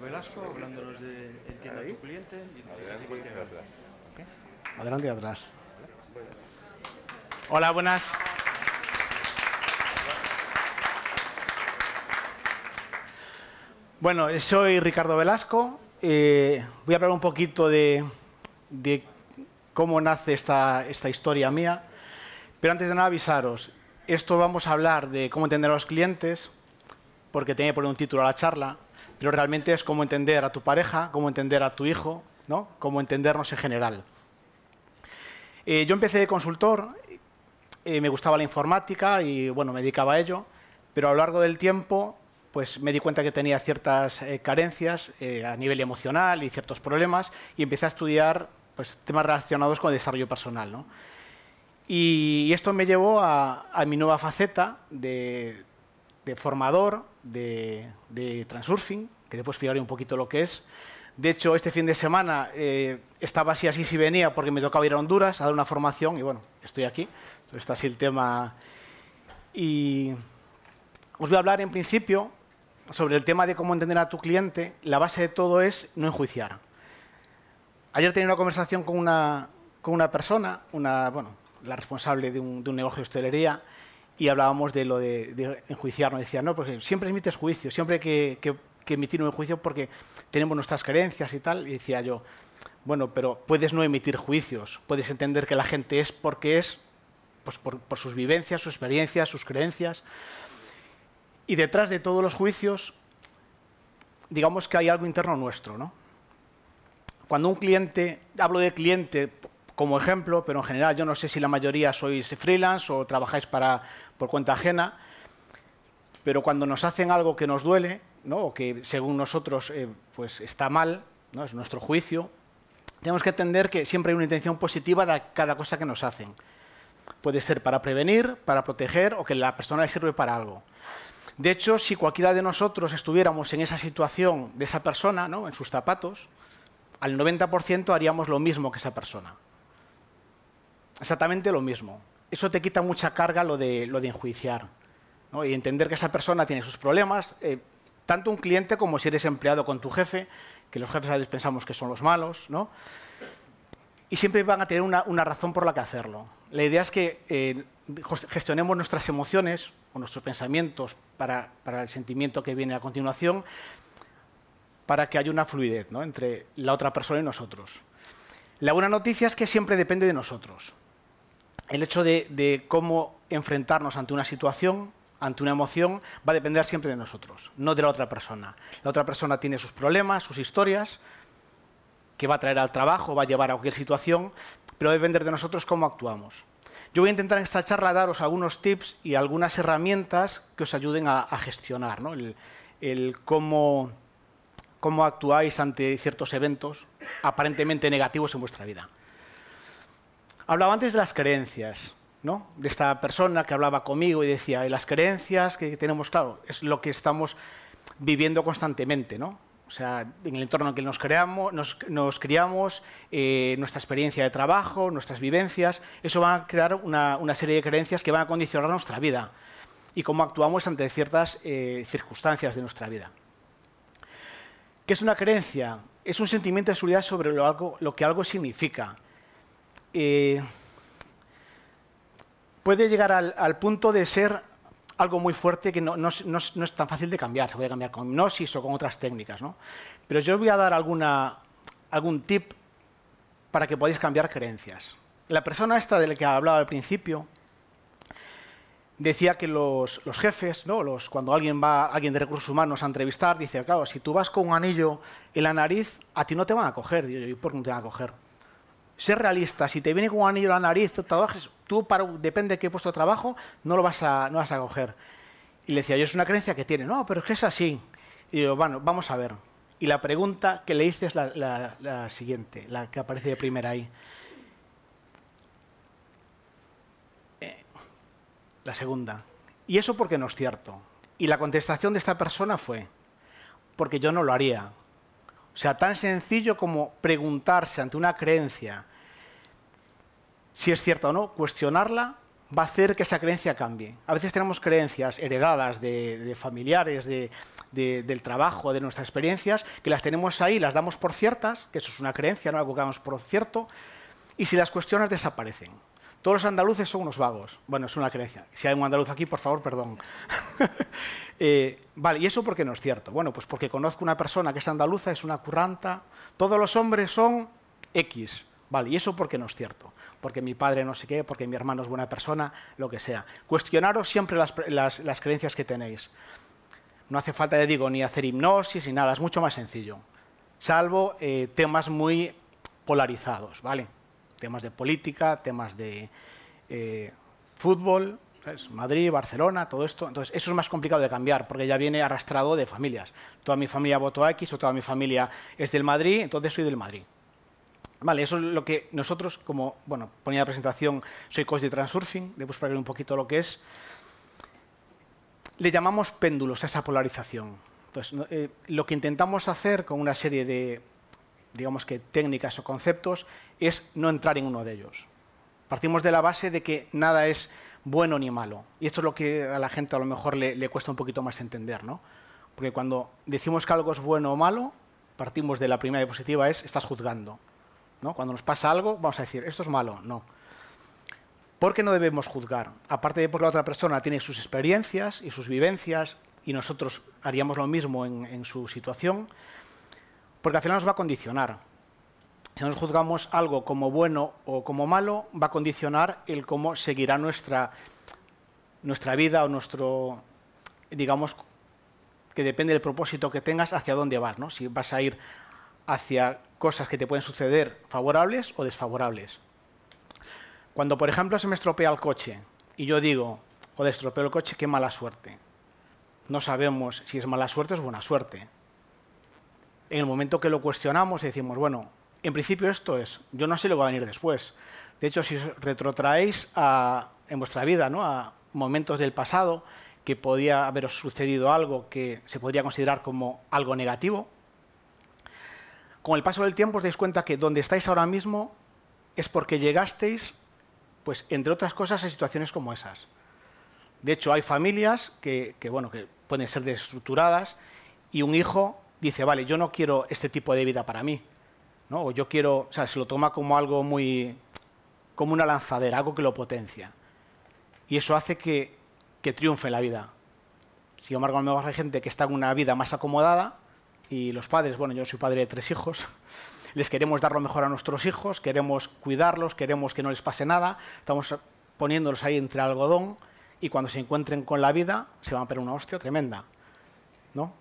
Velasco, hablándonos de Entienda a tu cliente. Y Adelante y atrás. Hola, buenas. Bueno, soy Ricardo Velasco. Eh, voy a hablar un poquito de, cómo nace esta, esta historia mía. Pero antes de nada, avisaros. Esto vamos a hablar de cómo entender a los clientes, porque tenía por un título a la charla pero realmente es cómo entender a tu pareja, cómo entender a tu hijo, ¿no? cómo entendernos en general. Eh, yo empecé de consultor, eh, me gustaba la informática y bueno, me dedicaba a ello, pero a lo largo del tiempo pues me di cuenta que tenía ciertas eh, carencias a nivel emocional y ciertos problemas y empecé a estudiar pues, temas relacionados con el desarrollo personal. ¿no? Y, esto me llevó a mi nueva faceta de de formador de, transurfing, que después explicaré un poquito lo que es. De hecho, este fin de semana eh, estaba así, así, si venía, porque me tocaba ir a Honduras a dar una formación y bueno, estoy aquí. Entonces está así el tema. Y os voy a hablar en principio sobre el tema de cómo entender a tu cliente. La base de todo es no enjuiciar. Ayer tenía una conversación con una, persona, una, bueno, la responsable de un, de un negocio de hostelería, y hablábamos de lo de, enjuiciarnos. Decía, no, porque siempre emites juicios, siempre hay que, emitir un juicio porque tenemos nuestras creencias y tal. Y decía yo, bueno, pero puedes no emitir juicios, puedes entender que la gente es porque es, pues por, por sus vivencias, sus experiencias, sus creencias. Y detrás de todos los juicios, digamos que hay algo interno nuestro, ¿no? Cuando un cliente, hablo de cliente como ejemplo, pero en general yo no sé si la mayoría sois freelance o trabajáis para, por cuenta ajena, pero cuando nos hacen algo que nos duele, ¿no? o que según nosotros eh, pues está mal, ¿no? es nuestro juicio, tenemos que entender que siempre hay una intención positiva de cada cosa que nos hacen. Puede ser para prevenir, para proteger o que la persona le sirve para algo. De hecho, si cualquiera de nosotros estuviéramos en esa situación de esa persona, ¿no? en sus zapatos, al 90% haríamos lo mismo que esa persona exactamente lo mismo. Eso te quita mucha carga lo de, lo de enjuiciar y entender que esa persona tiene sus problemas, eh, tanto un cliente como si eres empleado con tu jefe, que los jefes a veces pensamos que son los malos, ¿no? y siempre van a tener una, una, razón por la que hacerlo. La idea es que eh, gestionemos nuestras emociones o nuestros pensamientos para, para, el sentimiento que viene a continuación, para que haya una fluidez ¿no? entre la otra persona y nosotros. La buena noticia es que siempre depende de nosotros. El hecho de, cómo enfrentarnos ante una situación, ante una emoción, va a depender siempre de nosotros, no de la otra persona. La otra persona tiene sus problemas, sus historias, que va a traer al trabajo, va a llevar a cualquier situación, pero va a depender de nosotros cómo actuamos. Yo voy a intentar en esta charla daros algunos tips y algunas herramientas que os ayuden a, gestionar el cómo cómo actuáis ante ciertos eventos aparentemente negativos en vuestra vida. Hablaba antes de las creencias, ¿no? de esta persona que hablaba conmigo y decía, las creencias que tenemos, claro, es lo que estamos viviendo constantemente, o sea, en el entorno en que nos, creamos, nos, criamos, eh, nuestra experiencia de trabajo, nuestras vivencias, eso va a crear una, serie de creencias que van a condicionar nuestra vida y cómo actuamos ante ciertas eh, circunstancias de nuestra vida. ¿Qué es una creencia? Es un sentimiento de seguridad sobre lo, que algo significa. Eh, puede llegar al, punto de ser algo muy fuerte que no, es tan fácil de cambiar. Se puede cambiar con hipnosis o con otras técnicas. Pero yo os voy a dar algún tip para que podáis cambiar creencias. La persona esta de la que hablaba al principio decía que los, jefes, ¿no? los, cuando alguien va, alguien de recursos humanos a entrevistar, dice, claro, si tú vas con un anillo en la nariz, a ti no te van a coger. Digo, ¿y por qué no te van a coger? Ser realista, si te viene con un anillo en la nariz, tú tú depende de qué puesto de trabajo, no lo vas a, no vas a coger. Y le decía, yo es una creencia que tiene, no, pero es que es así. Y yo, bueno, vamos a ver. Y la pregunta que le hice es la, la siguiente, la que aparece de primera ahí. La segunda. ¿Y eso porque no es cierto? Y la contestación de esta persona fue, porque yo no lo haría. O sea, tan sencillo como preguntarse ante una creencia si es cierta o no, cuestionarla va a hacer que esa creencia cambie. A veces tenemos creencias heredadas de, familiares, del trabajo, de nuestras experiencias, que las tenemos ahí, las damos por ciertas, que eso es una creencia, no algo que por cierto, y si las cuestionas desaparecen todos los andaluces son unos vagos. Bueno, es una creencia. Si hay un andaluz aquí, por favor, perdón. Eh, vale, ¿y eso por qué no es cierto? Bueno, pues porque conozco una persona que es andaluza, es una curranta, todos los hombres son X. Vale, ¿y eso por qué no es cierto? Porque mi padre no sé qué, porque mi hermano es buena persona, lo que sea. Cuestionaros siempre las, creencias que tenéis. No hace falta, ya digo, ni hacer hipnosis ni nada, es mucho más sencillo. Salvo eh, temas muy polarizados, ¿vale? temas de política, temas de eh, fútbol, Madrid, Barcelona, todo esto. Entonces, eso es más complicado de cambiar porque ya viene arrastrado de familias. Toda mi familia votó a X o toda mi familia es del Madrid, entonces soy del Madrid. Vale, eso es lo que nosotros, como bueno, ponía la presentación, soy coach de transurfing, le puse un poquito lo que es. Le llamamos péndulos a esa polarización. Entonces, eh, lo que intentamos hacer con una serie de digamos que técnicas o conceptos, es no entrar en uno de ellos. Partimos de la base de que nada es bueno ni malo. Y esto es lo que a la gente a lo mejor le, cuesta un poquito más entender, Porque cuando decimos que algo es bueno o malo, partimos de la primera diapositiva es estás juzgando. ¿no? Cuando nos pasa algo, vamos a decir, esto es malo, no. ¿Por qué no debemos juzgar? Aparte de por la otra persona tiene sus experiencias y sus vivencias y nosotros haríamos lo mismo en su situación, porque al final nos va a condicionar. Si nos juzgamos algo como bueno o como malo, va a condicionar el cómo seguirá nuestra, vida o nuestro, digamos, que depende del propósito que tengas, hacia dónde vas, Si vas a ir hacia cosas que te pueden suceder favorables o desfavorables. Cuando, por ejemplo, se me estropea el coche y yo digo, o destropeo el coche, qué mala suerte. No sabemos si es mala suerte o es buena suerte en el momento que lo cuestionamos y decimos, bueno, en principio esto es, yo no sé lo que va a venir después. De hecho, si os retrotraéis en vuestra vida ¿no? a momentos del pasado que podía haberos sucedido algo que se podría considerar como algo negativo, con el paso del tiempo os dais cuenta que donde estáis ahora mismo es porque llegasteis, pues entre otras cosas, a situaciones como esas. De hecho, hay familias que, bueno, que pueden ser desestructuradas y un hijo dice, vale, yo no quiero este tipo de vida para mí. ¿no? O yo quiero, o sea, se lo toma como algo muy, como una lanzadera, algo que lo potencia. Y eso hace que, que triunfe en la vida. Sin embargo, hay gente que está en una vida más acomodada y los padres, bueno, yo soy padre de tres hijos, les queremos dar lo mejor a nuestros hijos, queremos cuidarlos, queremos que no les pase nada, estamos poniéndolos ahí entre algodón y cuando se encuentren con la vida se van a perder una hostia tremenda.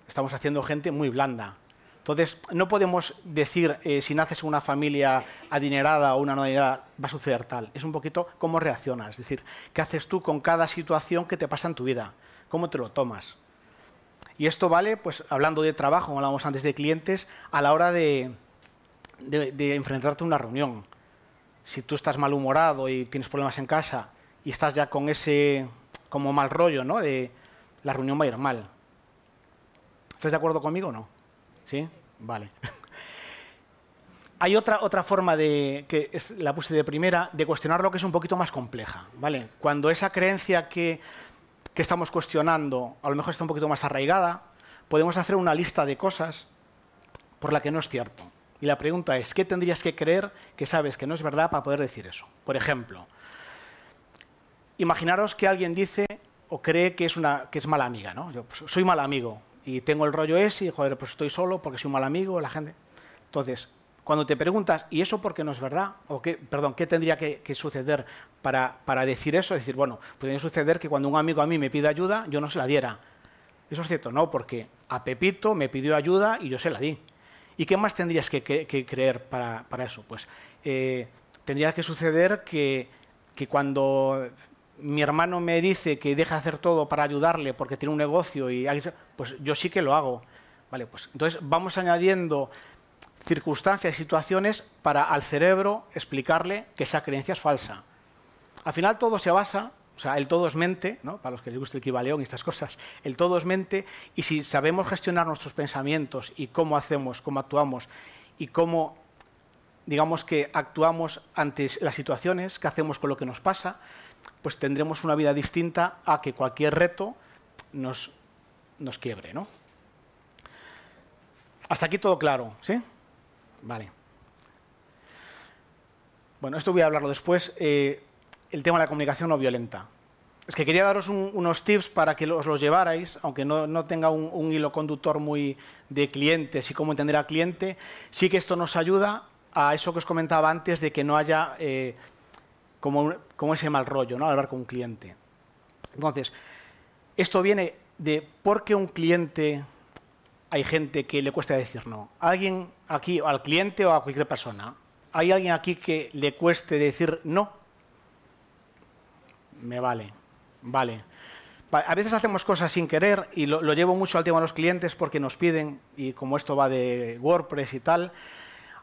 Estamos haciendo gente muy blanda. Entonces, no podemos decir eh, si naces en una familia adinerada o una no adinerada va a suceder tal. Es un poquito cómo reaccionas, es decir, qué haces tú con cada situación que te pasa en tu vida, cómo te lo tomas. Y esto vale, pues hablando de trabajo, hablamos antes de clientes, a la hora de, enfrentarte a una reunión. Si tú estás malhumorado y tienes problemas en casa y estás ya con ese como mal rollo, ¿no? De la reunión va a ir mal ¿Estás de acuerdo conmigo o no? ¿Sí? Vale. Hay otra, otra forma de, que es, la puse de primera, de cuestionar lo que es un poquito más compleja, ¿vale? Cuando esa creencia que, estamos cuestionando a lo mejor está un poquito más arraigada, podemos hacer una lista de cosas por la que no es cierto. Y la pregunta es, ¿qué tendrías que creer que sabes que no es verdad para poder decir eso? Por ejemplo, imaginaros que alguien dice o cree que es, una, que es mala amiga, ¿no? Yo pues, soy mal amigo y tengo el rollo ese, y joder, pues estoy solo porque soy un mal amigo, la gente. Entonces, cuando te preguntas, ¿y eso por qué no es verdad? O qué, perdón, ¿qué tendría que, suceder para, decir eso? Es decir, bueno, podría suceder que cuando un amigo a mí me pide ayuda, yo no se la diera. Eso es cierto, no, porque a Pepito me pidió ayuda y yo se la di. ¿Y qué más tendrías que, creer para, eso? Pues eh, tendría que suceder que cuando mi hermano me dice que deja hacer todo para ayudarle porque tiene un negocio y pues yo sí que lo hago. Vale, pues entonces vamos añadiendo circunstancias y situaciones para al cerebro explicarle que esa creencia es falsa. Al final todo se basa, o sea, el todo es mente, ¿no? para los que les gusta el equivaleón y estas cosas, el todo es mente y si sabemos gestionar nuestros pensamientos y cómo hacemos, cómo actuamos y cómo digamos que actuamos ante las situaciones, qué hacemos con lo que nos pasa, pues tendremos una vida distinta a que cualquier reto nos, nos quiebre. ¿no? Hasta aquí todo claro, ¿sí? Vale. Bueno, esto voy a hablarlo después, eh, el tema de la comunicación no violenta. Es que quería daros unos tips para que os los llevarais, aunque no, no tenga un, hilo conductor muy de clientes y cómo entender al cliente, sí que esto nos ayuda a eso que os comentaba antes de que no haya... Eh, como, ese mal rollo ¿no? hablar con un cliente. Entonces, esto viene de por qué un cliente hay gente que le cuesta decir no. Alguien aquí, al cliente o a cualquier persona, ¿hay alguien aquí que le cueste decir no? Me vale, vale. A veces hacemos cosas sin querer y lo, lo, llevo mucho al tema de los clientes porque nos piden, y como esto va de WordPress y tal,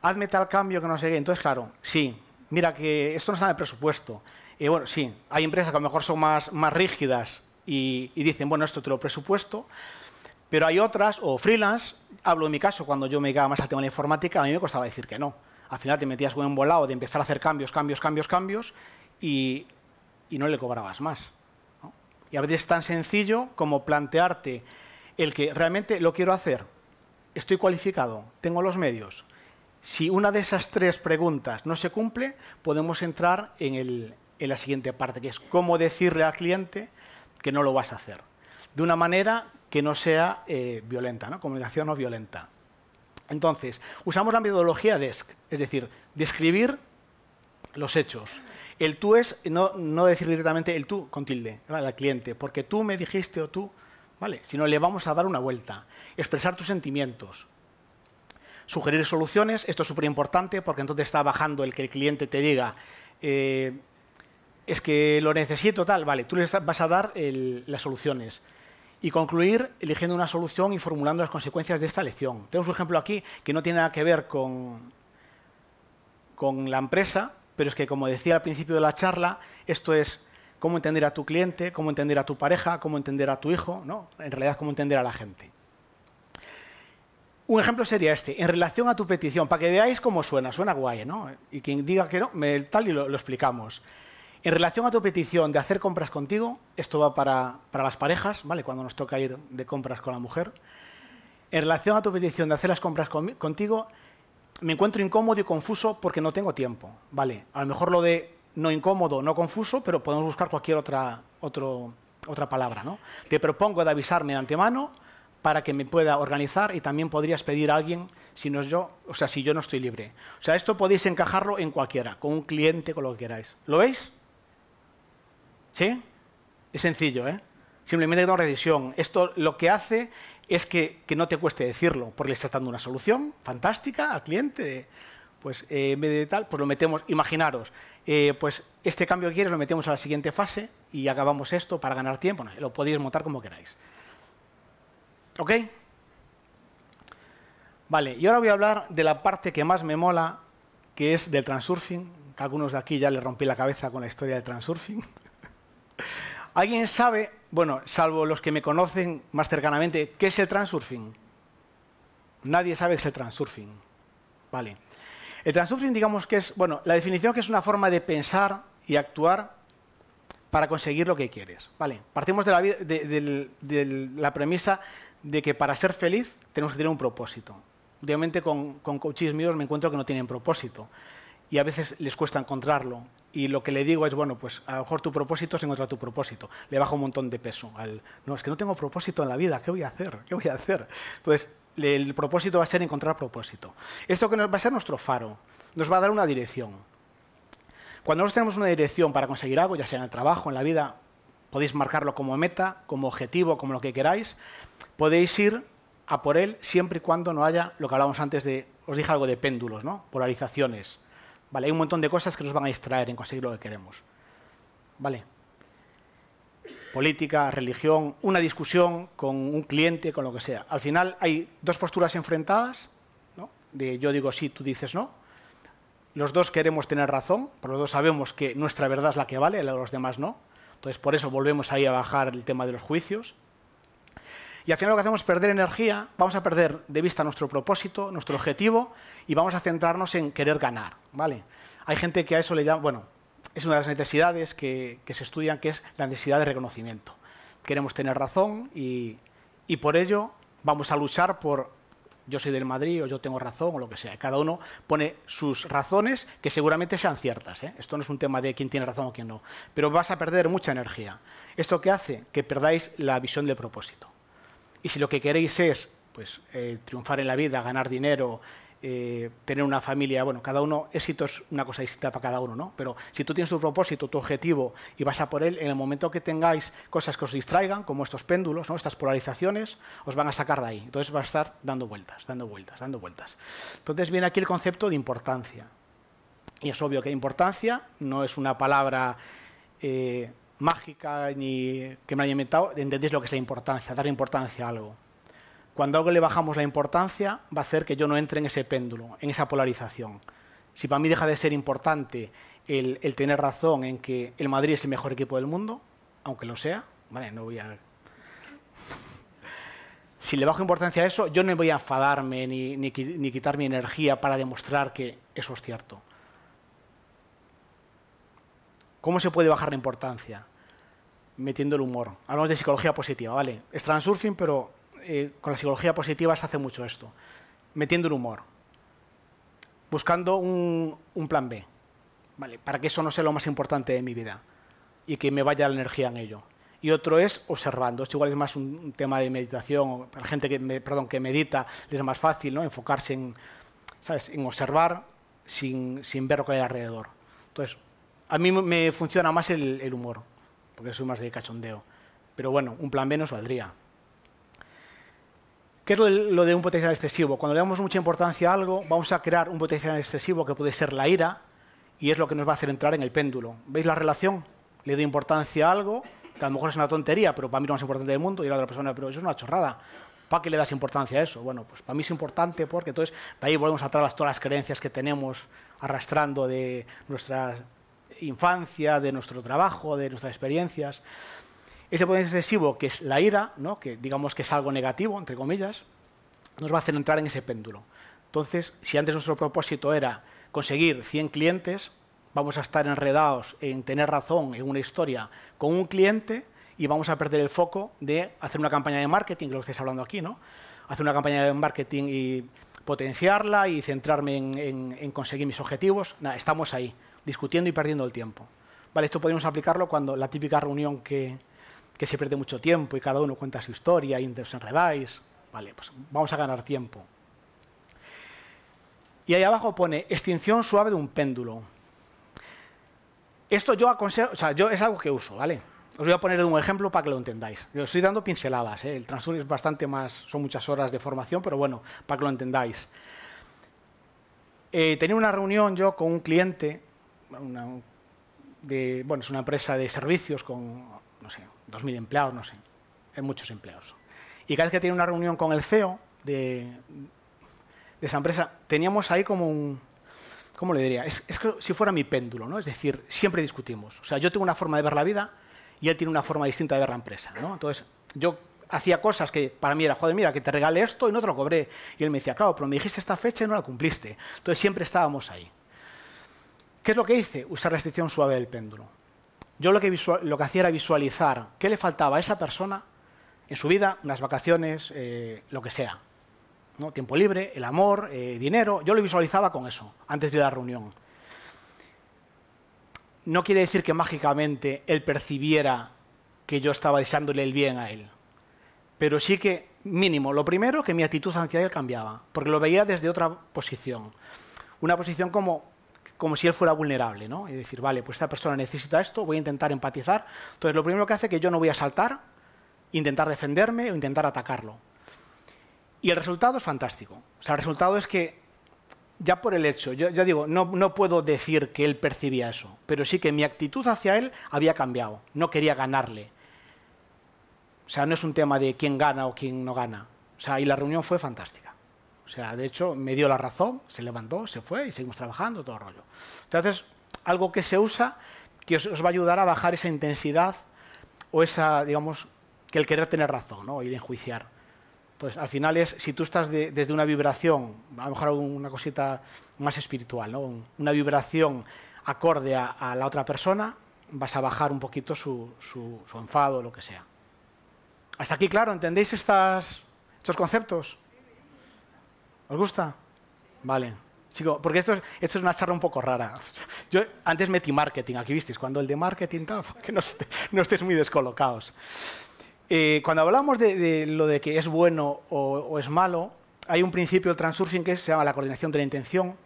hazme tal cambio que no sé qué. Entonces, claro, sí, mira, que esto no está en el presupuesto. bueno, sí, hay empresas que a lo mejor son más, rígidas y, dicen, bueno, esto te lo presupuesto, pero hay otras, o freelance, hablo en mi caso, cuando yo me dedicaba más al tema de la informática, a mí me costaba decir que no. Al final te metías buen un volado de empezar a hacer cambios, cambios, cambios, cambios, y, no le cobrabas más. Y a veces es tan sencillo como plantearte el que realmente lo quiero hacer, estoy cualificado, tengo los medios, si una de esas tres preguntas no se cumple, podemos entrar en, la siguiente parte, que es cómo decirle al cliente que no lo vas a hacer, de una manera que no sea eh, violenta, ¿no? comunicación no violenta. Entonces, usamos la metodología DESC, es decir, describir los hechos. El tú es no, decir directamente el tú con tilde al cliente, porque tú me dijiste o tú, ¿vale? sino le vamos a dar una vuelta, expresar tus sentimientos, Sugerir soluciones, esto es súper importante porque entonces está bajando el que el cliente te diga, eh, es que lo necesito tal, vale, tú le vas a dar las soluciones. Y concluir eligiendo una solución y formulando las consecuencias de esta elección. Tengo un ejemplo aquí que no tiene nada que ver con, con la empresa, pero es que, como decía al principio de la charla, esto es cómo entender a tu cliente, cómo entender a tu pareja, cómo entender a tu hijo, ¿no? en realidad cómo entender a la gente. Un ejemplo sería este, en relación a tu petición, para que veáis cómo suena, suena guay, ¿no? Y quien diga que no, me, tal y lo, explicamos. En relación a tu petición de hacer compras contigo, esto va para, las parejas, ¿vale? Cuando nos toca ir de compras con la mujer. En relación a tu petición de hacer las compras contigo, me encuentro incómodo y confuso porque no tengo tiempo, ¿vale? A lo mejor lo de no incómodo, no confuso, pero podemos buscar cualquier otra, otra palabra, ¿no? Te propongo de avisarme de antemano para que me pueda organizar y también podrías pedir a alguien si no es yo, o sea, si yo no estoy libre. O sea, esto podéis encajarlo en cualquiera, con un cliente, con lo que queráis. ¿Lo veis? ¿Sí? Es sencillo, ¿eh? Simplemente una revisión Esto lo que hace es que, no te cueste decirlo, porque le estás dando una solución fantástica al cliente. Pues eh, en vez de tal, pues lo metemos, imaginaros, eh, pues este cambio que quieres lo metemos a la siguiente fase y acabamos esto para ganar tiempo. lo podéis montar como queráis. ¿Ok? Vale, y ahora voy a hablar de la parte que más me mola, que es del transurfing. algunos de aquí ya le rompí la cabeza con la historia del transurfing. ¿Alguien sabe, bueno, salvo los que me conocen más cercanamente, qué es el transurfing? Nadie sabe qué es el transurfing. Vale. El transurfing, digamos que es, bueno, la definición que es una forma de pensar y actuar para conseguir lo que quieres. Vale. Partimos de la premisa de que para ser feliz tenemos que tener un propósito. Obviamente con, coaches míos me encuentro que no tienen propósito y a veces les cuesta encontrarlo. Y lo que le digo es, bueno, pues a lo mejor tu propósito es encontrar tu propósito. Le bajo un montón de peso al, no, es que no tengo propósito en la vida, ¿qué voy a hacer? ¿Qué voy a hacer? Entonces, el propósito va a ser encontrar propósito. Esto que nos va a ser nuestro faro, nos va a dar una dirección. Cuando nosotros tenemos una dirección para conseguir algo, ya sea en el trabajo, en la vida, podéis marcarlo como meta, como objetivo, como lo que queráis, podéis ir a por él siempre y cuando no haya lo que hablábamos antes de, os dije algo de péndulos, ¿no? polarizaciones. Vale, hay un montón de cosas que nos van a distraer en conseguir lo que queremos. Vale. Política, religión, una discusión con un cliente, con lo que sea. Al final hay dos posturas enfrentadas, ¿no? de yo digo sí, tú dices no. Los dos queremos tener razón, pero los dos sabemos que nuestra verdad es la que vale, la de los demás no. Entonces, por eso volvemos ahí a bajar el tema de los juicios. Y al final lo que hacemos es perder energía, vamos a perder de vista nuestro propósito, nuestro objetivo, y vamos a centrarnos en querer ganar. ¿vale? Hay gente que a eso le llama, bueno, es una de las necesidades que, se estudian, que es la necesidad de reconocimiento. Queremos tener razón y, y por ello vamos a luchar por yo soy del Madrid o yo tengo razón o lo que sea. Cada uno pone sus razones que seguramente sean ciertas. ¿eh? Esto no es un tema de quién tiene razón o quién no. Pero vas a perder mucha energía. ¿Esto qué hace? Que perdáis la visión del propósito. Y si lo que queréis es pues, eh, triunfar en la vida, ganar dinero, eh, tener una familia, bueno, cada uno, éxito es una cosa distinta para cada uno, ¿no? Pero si tú tienes tu propósito, tu objetivo y vas a por él, en el momento que tengáis cosas que os distraigan, como estos péndulos, ¿no? Estas polarizaciones, os van a sacar de ahí. Entonces va a estar dando vueltas, dando vueltas, dando vueltas. Entonces viene aquí el concepto de importancia. Y es obvio que importancia no es una palabra... Eh, mágica ni que me haya inventado, entendéis lo que es la importancia, dar importancia a algo. Cuando algo le bajamos la importancia, va a hacer que yo no entre en ese péndulo, en esa polarización. Si para mí deja de ser importante el, tener razón en que el Madrid es el mejor equipo del mundo, aunque lo sea, vale, no voy a si le bajo importancia a eso, yo no voy a enfadarme ni, ni, quitar mi energía para demostrar que eso es cierto. ¿Cómo se puede bajar la importancia? Metiendo el humor. Hablamos de psicología positiva, ¿vale? Es transurfing, pero eh, con la psicología positiva se hace mucho esto, metiendo el humor, buscando un, plan B, Para que eso no sea lo más importante de mi vida y que me vaya la energía en ello. Y otro es observando. Esto igual es más un, tema de meditación. Para la gente que, perdón, que medita es más fácil ¿no? enfocarse en, observar sin, ver lo que hay alrededor. Entonces, a mí me funciona más el, el humor, porque soy más de cachondeo. Pero bueno, un plan B nos valdría. ¿Qué es lo de un potencial excesivo? Cuando le damos mucha importancia a algo, vamos a crear un potencial excesivo que puede ser la ira, y es lo que nos va a hacer entrar en el péndulo. ¿Veis la relación? Le doy importancia a algo, que a lo mejor es una tontería, pero para mí lo más importante del mundo, y la otra persona, pero eso es una chorrada. ¿Para qué le das importancia a eso? Bueno, pues para mí es importante porque entonces de ahí volvemos atrás todas las creencias que tenemos arrastrando de nuestra infancia, de nuestro trabajo, de nuestras experiencias. Ese poder excesivo, que es la ira, que digamos que es algo negativo, entre comillas, nos va a hacer entrar en ese péndulo. Entonces, si antes nuestro propósito era conseguir 100 clientes, vamos a estar enredados en tener razón en una historia con un cliente y vamos a perder el foco de hacer una campaña de marketing, lo que estáis hablando aquí, ¿no? Hacer una campaña de marketing y potenciarla y centrarme en, conseguir mis objetivos. Nada, estamos ahí, discutiendo y perdiendo el tiempo. Vale, esto podemos aplicarlo cuando la típica reunión que, que se pierde mucho tiempo y cada uno cuenta su historia y os enredáis. Vale, pues vamos a ganar tiempo. Y ahí abajo pone extinción suave de un péndulo. Esto yo aconsejo, o sea, yo es algo que uso, ¿vale? Os voy a poner un ejemplo para que lo entendáis. Yo estoy dando pinceladas, ¿eh? el transur es bastante más, son muchas horas de formación, pero bueno, para que lo entendáis. Eh, tenía una reunión yo con un cliente, bueno, es una empresa de servicios con, no sé, 2.000 empleados, no sé, en muchos empleados. Y cada vez que tenía una reunión con el CEO de, esa empresa, teníamos ahí como un, ¿cómo le diría? Es, es, que si fuera mi péndulo, ¿no? Es decir, siempre discutimos. O sea, yo tengo una forma de ver la vida y él tiene una forma distinta de ver la empresa, ¿no? Entonces, yo hacía cosas que para mí era, joder, mira, que te regale esto y no te lo cobré. Y él me decía, claro, pero me dijiste esta fecha y no la cumpliste. Entonces, siempre estábamos ahí. ¿Qué es lo que hice? Usar la restricción suave del péndulo yo lo que, hacía era visualizar qué le faltaba a esa persona en su vida, unas vacaciones, eh, lo que sea. ¿no? Tiempo libre, el amor, eh, dinero, yo lo visualizaba con eso, antes de la reunión. No quiere decir que mágicamente él percibiera que yo estaba deseándole el bien a él, pero sí que mínimo, lo primero, que mi actitud hacia él cambiaba, porque lo veía desde otra posición. Una posición como como si él fuera vulnerable, ¿no? Y decir, vale, pues esta persona necesita esto, voy a intentar empatizar. Entonces, lo primero que hace es que yo no voy a saltar, intentar defenderme o intentar atacarlo. Y el resultado es fantástico. O sea, el resultado es que, ya por el hecho, ya digo, no puedo decir que él percibía eso, pero sí que mi actitud hacia él había cambiado. No quería ganarle. O sea, no es un tema de quién gana o quién no gana. O sea, y la reunión fue fantástica. O sea, de hecho, me dio la razón, se levantó, se fue y seguimos trabajando, todo rollo. Entonces, algo que se usa que os, va a ayudar a bajar esa intensidad o esa, digamos, que el querer tener razón ¿no? el enjuiciar. Entonces, al final es, si tú estás desde una vibración, a lo mejor una cosita más espiritual, una vibración acorde a, la otra persona, vas a bajar un poquito su, enfado o lo que sea. ¿Hasta aquí, claro? ¿Entendéis estos conceptos? ¿Os gusta? Vale. sigo, porque esto es, esto es una charla un poco rara. Yo antes metí marketing, aquí visteis, cuando el de marketing tal, que no, estés estéis muy descolocados. Eh, cuando hablamos de, lo de que es bueno o, es malo, hay un principio del transurfing que se llama la coordinación de la intención,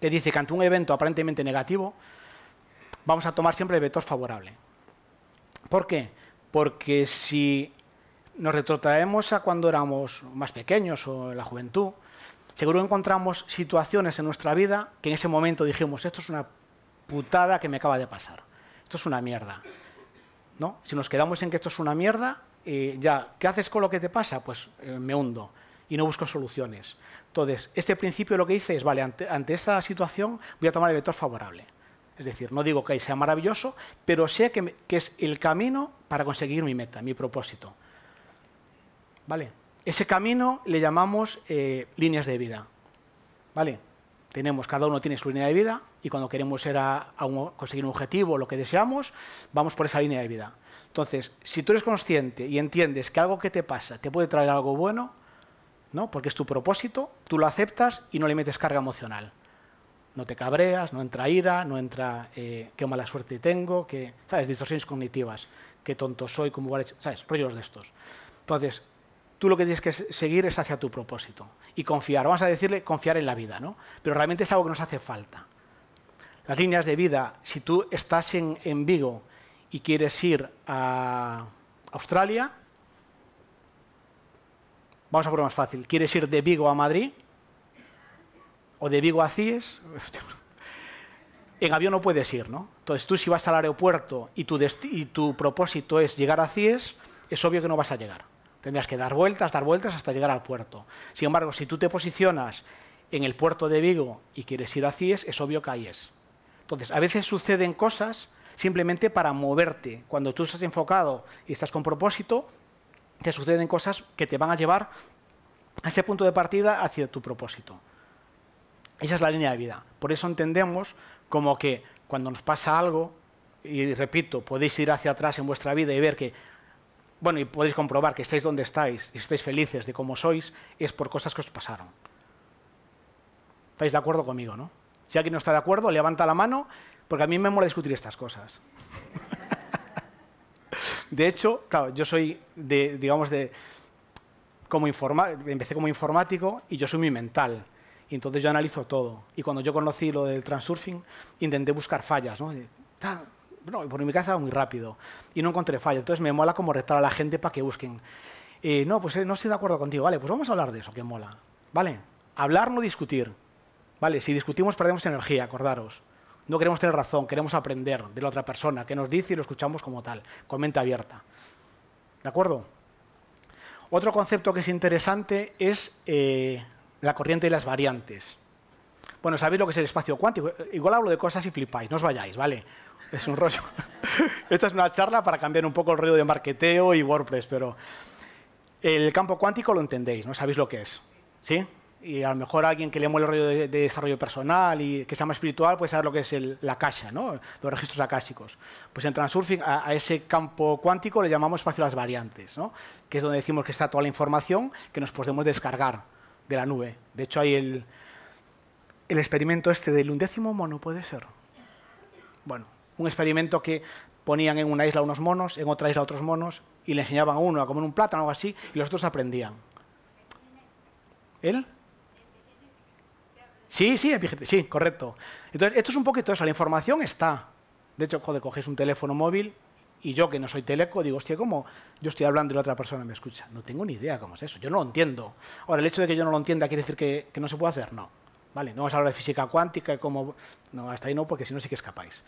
que dice que ante un evento aparentemente negativo, vamos a tomar siempre el vector favorable. ¿Por qué? Porque si nos retrotraemos a cuando éramos más pequeños o en la juventud, seguro encontramos situaciones en nuestra vida que en ese momento dijimos, esto es una putada que me acaba de pasar, esto es una mierda. ¿No? Si nos quedamos en que esto es una mierda, eh, ya, ¿qué haces con lo que te pasa? Pues eh, me hundo y no busco soluciones. Entonces, este principio lo que dice es, vale, ante, esta situación voy a tomar el vector favorable. Es decir, no digo que sea maravilloso, pero sé que, que es el camino para conseguir mi meta, mi propósito. ¿Vale? Ese camino le llamamos eh, líneas de vida. ¿Vale? Tenemos, cada uno tiene su línea de vida y cuando queremos a, conseguir un objetivo o lo que deseamos, vamos por esa línea de vida. Entonces, si tú eres consciente y entiendes que algo que te pasa te puede traer algo bueno, ¿no? porque es tu propósito, tú lo aceptas y no le metes carga emocional. No te cabreas, no entra ira, no entra eh, qué mala suerte tengo, que, ¿sabes? Distorsiones cognitivas, qué tonto soy, cómo ¿sabes? Rollos de estos. Entonces, tú lo que tienes que seguir es hacia tu propósito y confiar. Vamos a decirle confiar en la vida, ¿no? Pero realmente es algo que nos hace falta. Las líneas de vida, si tú estás en, Vigo y quieres ir a Australia, vamos a por más fácil, ¿quieres ir de Vigo a Madrid? ¿O de Vigo a Cies? en avión no puedes ir, ¿no? Entonces tú si vas al aeropuerto y tu, y tu propósito es llegar a Cies, es obvio que no vas a llegar. Tendrías que dar vueltas, dar vueltas hasta llegar al puerto. Sin embargo, si tú te posicionas en el puerto de Vigo y quieres ir a Cies, es obvio que ahí es. Entonces, a veces suceden cosas simplemente para moverte. Cuando tú estás enfocado y estás con propósito, te suceden cosas que te van a llevar a ese punto de partida hacia tu propósito. Esa es la línea de vida. Por eso entendemos como que cuando nos pasa algo, y repito, podéis ir hacia atrás en vuestra vida y ver que bueno, y podéis comprobar que estáis donde estáis y estáis felices de cómo sois, es por cosas que os pasaron. ¿Estáis de acuerdo conmigo, no? Si alguien no está de acuerdo, levanta la mano, porque a mí me mola discutir estas cosas. de hecho, claro, yo soy digamos, de, como informa empecé como informático y yo soy muy mental. Y entonces yo analizo todo. Y cuando yo conocí lo del transurfing, intenté buscar fallas, ¿no? bueno, por mi casa muy rápido y no encontré fallo. Entonces me mola como retar a la gente para que busquen. Eh, no, pues eh, no estoy de acuerdo contigo. Vale, pues vamos a hablar de eso, que mola. Vale, hablar, no discutir. Vale, si discutimos perdemos energía, acordaros. No queremos tener razón, queremos aprender de la otra persona, que nos dice y lo escuchamos como tal, con mente abierta. ¿De acuerdo? Otro concepto que es interesante es eh, la corriente y las variantes. Bueno, sabéis lo que es el espacio cuántico. Igual hablo de cosas y flipáis, no os vayáis, ¿vale? es un rollo. Esta es una charla para cambiar un poco el rollo de marketeo y WordPress, pero el campo cuántico lo entendéis, ¿no? Sabéis lo que es, ¿sí? Y a lo mejor alguien que le mueve el rollo de, desarrollo personal y que sea más espiritual puede saber lo que es la caja, ¿no? Los registros acásicos. Pues en Transurfing a, ese campo cuántico le llamamos espacio a las variantes, ¿no? Que es donde decimos que está toda la información que nos podemos descargar de la nube. De hecho, hay el, el experimento este del undécimo mono, ¿puede ser? Bueno, un experimento que ponían en una isla unos monos, en otra isla otros monos, y le enseñaban a uno a comer un plátano o algo así, y los otros aprendían. ¿Él? Sí, sí, sí, correcto. Entonces, esto es un poquito eso, la información está. De hecho, joder, cogéis un teléfono móvil y yo que no soy teleco, digo, hostia, ¿cómo yo estoy hablando y la otra persona me escucha? No tengo ni idea cómo es eso, yo no lo entiendo. Ahora, el hecho de que yo no lo entienda quiere decir que, no se puede hacer, no. Vale, no vamos a hablar de física cuántica y cómo... No, hasta ahí no, porque si no sí que escapáis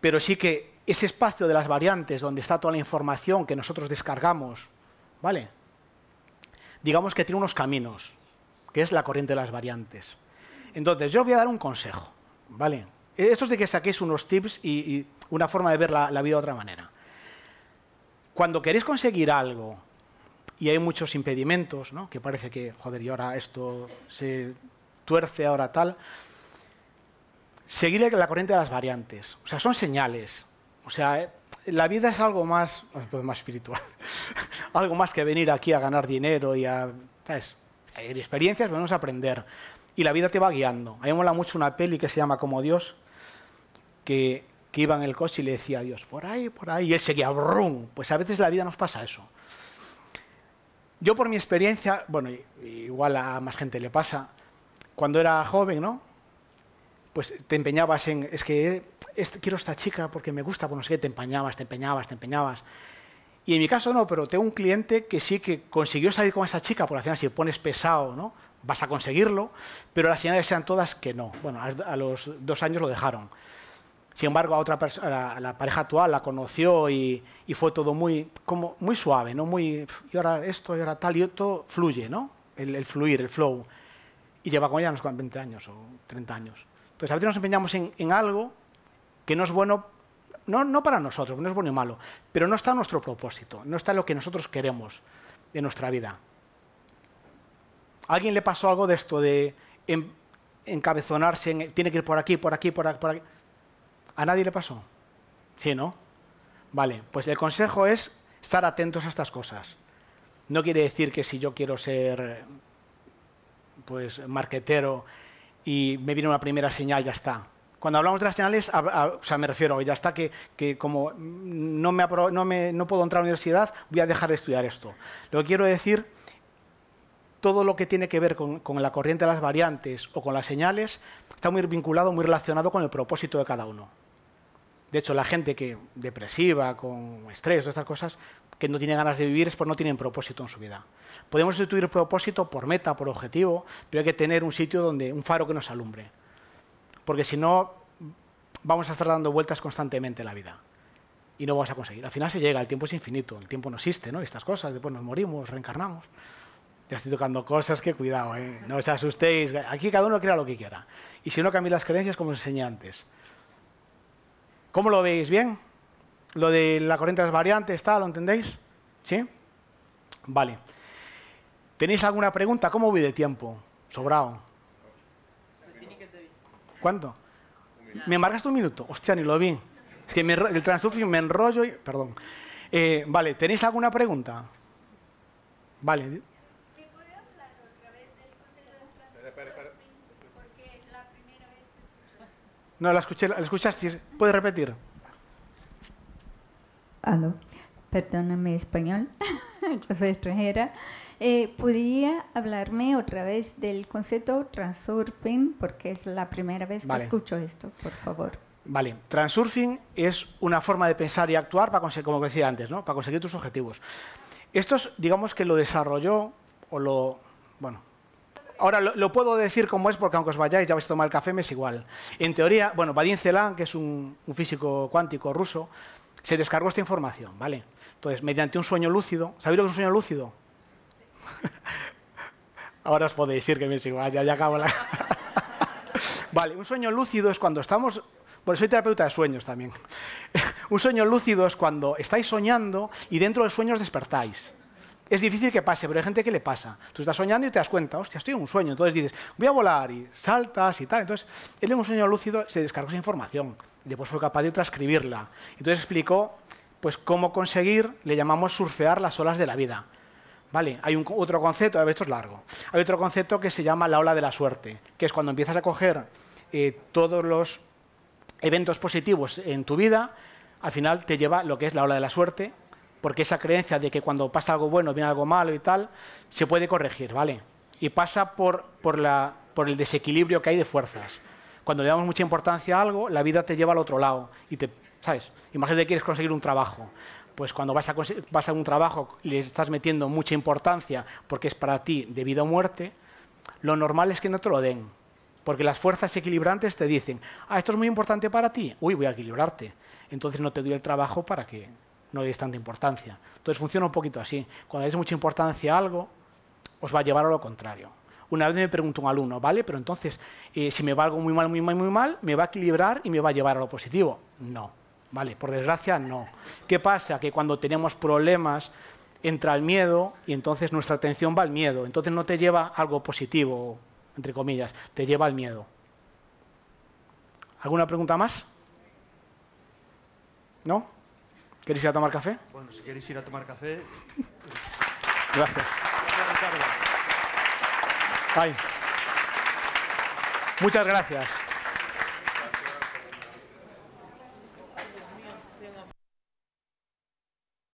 pero sí que ese espacio de las variantes donde está toda la información que nosotros descargamos, ¿vale? Digamos que tiene unos caminos, que es la corriente de las variantes. Entonces, yo os voy a dar un consejo, ¿vale? Esto es de que saquéis unos tips y, una forma de ver la, vida de otra manera. Cuando queréis conseguir algo y hay muchos impedimentos, ¿no? que parece que, joder, y ahora esto se tuerce, ahora tal, Seguir la corriente de las variantes. O sea, son señales. O sea, eh, la vida es algo más, más espiritual. algo más que venir aquí a ganar dinero y a... ¿Sabes? Hay experiencias, vamos a aprender. Y la vida te va guiando. A mí me mola mucho una peli que se llama Como Dios, que, que iba en el coche y le decía a Dios, por ahí, por ahí, y él seguía, brum. Pues a veces la vida nos pasa eso. Yo por mi experiencia, bueno, igual a más gente le pasa, cuando era joven, ¿no? pues te empeñabas en, es que este, quiero esta chica porque me gusta, bueno, sé, te empeñabas, te empeñabas, te empeñabas. Y en mi caso no, pero tengo un cliente que sí que consiguió salir con esa chica, por al final si pones pesado, ¿no? vas a conseguirlo, pero las señales sean todas que no. Bueno, a los dos años lo dejaron. Sin embargo, a otra persona, la, pareja actual la conoció y, fue todo muy, como, muy suave, ¿no? Muy, y ahora esto, y ahora tal, y todo fluye, ¿no? El, el fluir, el flow. Y lleva con ella unos 20 años o 30 años. Entonces, a veces nos empeñamos en, algo que no es bueno, no, para nosotros, no es bueno y malo, pero no está nuestro propósito, no está lo que nosotros queremos de nuestra vida. ¿A alguien le pasó algo de esto de encabezonarse, en, tiene que ir por aquí, por aquí, por aquí, por aquí? ¿A nadie le pasó? Sí, ¿no? Vale, pues el consejo es estar atentos a estas cosas. No quiere decir que si yo quiero ser pues marquetero y me viene una primera señal, ya está. Cuando hablamos de las señales, o sea, me refiero, ya está, que, como no, me no, me, puedo entrar a la universidad, voy a dejar de estudiar esto. Lo que quiero decir, todo lo que tiene que ver con, con la corriente de las variantes o con las señales, está muy vinculado, muy relacionado con el propósito de cada uno. De hecho, la gente que depresiva, con estrés, todas estas cosas, que no tiene ganas de vivir es porque no tienen propósito en su vida. Podemos sustituir propósito por meta, por objetivo, pero hay que tener un sitio donde, un faro que nos alumbre. Porque si no, vamos a estar dando vueltas constantemente la vida. Y no vamos a conseguir. Al final se llega, el tiempo es infinito, el tiempo no existe, ¿no? Estas cosas, después nos morimos, reencarnamos. Ya estoy tocando cosas que cuidado, ¿eh? no os asustéis. Aquí cada uno crea lo que quiera. Y si no, cambia las creencias como os enseñé antes. ¿Cómo lo veis? ¿Bien? lo de la corriente de las variantes, ¿lo entendéis? ¿Sí? Vale. ¿Tenéis alguna pregunta? ¿Cómo voy de tiempo? Sobrado. ¿Cuánto? ¿Me embargaste un minuto? Hostia, ni lo vi. Es que el transurfing me enrollo y... Perdón. Eh, vale, ¿tenéis alguna pregunta? Vale. No, la escuché, la escuchaste. ¿Puedes repetir? aló, perdóname español, yo soy extranjera. Eh, ¿Podría hablarme otra vez del concepto transurfing? Porque es la primera vez que escucho esto, por favor. Vale, transurfing es una forma de pensar y actuar para conseguir, como decía antes, ¿no? para conseguir tus objetivos. Esto, es, digamos que lo desarrolló o lo... Bueno, ahora lo, puedo decir como es porque aunque os vayáis, ya vais a tomar el café, me es igual. En teoría, bueno, Vadim Zelan, que es un físico cuántico ruso, se descargó esta información, ¿vale? Entonces, mediante un sueño lúcido, ¿sabéis lo que es un sueño lúcido? Ahora os podéis ir, que me sigo, ah, ya, acabo la... vale, un sueño lúcido es cuando estamos... Bueno, soy terapeuta de sueños también. un sueño lúcido es cuando estáis soñando y dentro del sueño os despertáis. Es difícil que pase, pero hay gente que le pasa. Tú estás soñando y te das cuenta, hostia, estoy en un sueño. Entonces dices, voy a volar y saltas y tal. Entonces, él en un sueño lúcido se descargó esa información después fue capaz de transcribirla. Entonces explicó pues, cómo conseguir, le llamamos surfear las olas de la vida. ¿Vale? Hay otro concepto, a ver, esto es largo. Hay otro concepto que se llama la ola de la suerte, que es cuando empiezas a coger eh, todos los eventos positivos en tu vida, al final te lleva lo que es la ola de la suerte, porque esa creencia de que cuando pasa algo bueno viene algo malo y tal, se puede corregir, ¿vale? Y pasa por el desequilibrio que hay de fuerzas cuando le damos mucha importancia a algo, la vida te lleva al otro lado. Y te, ¿sabes? Imagínate que quieres conseguir un trabajo. Pues cuando vas a, vas un trabajo y le estás metiendo mucha importancia porque es para ti de vida o muerte, lo normal es que no te lo den. Porque las fuerzas equilibrantes te dicen, ah, esto es muy importante para ti, uy, voy a equilibrarte. Entonces no te doy el trabajo para que no le des tanta importancia. Entonces funciona un poquito así. Cuando le des mucha importancia a algo, os va a llevar a lo contrario. Una vez me pregunto un alumno, ¿vale? Pero entonces, eh, si me va algo muy mal, muy mal, muy mal, ¿me va a equilibrar y me va a llevar a lo positivo? No, ¿vale? Por desgracia, no. ¿Qué pasa? Que cuando tenemos problemas entra el miedo y entonces nuestra atención va al miedo. Entonces no te lleva algo positivo, entre comillas, te lleva al miedo. ¿Alguna pregunta más? ¿No? ¿Queréis ir a tomar café? Bueno, si queréis ir a tomar café. Pues, gracias. Muchas gracias.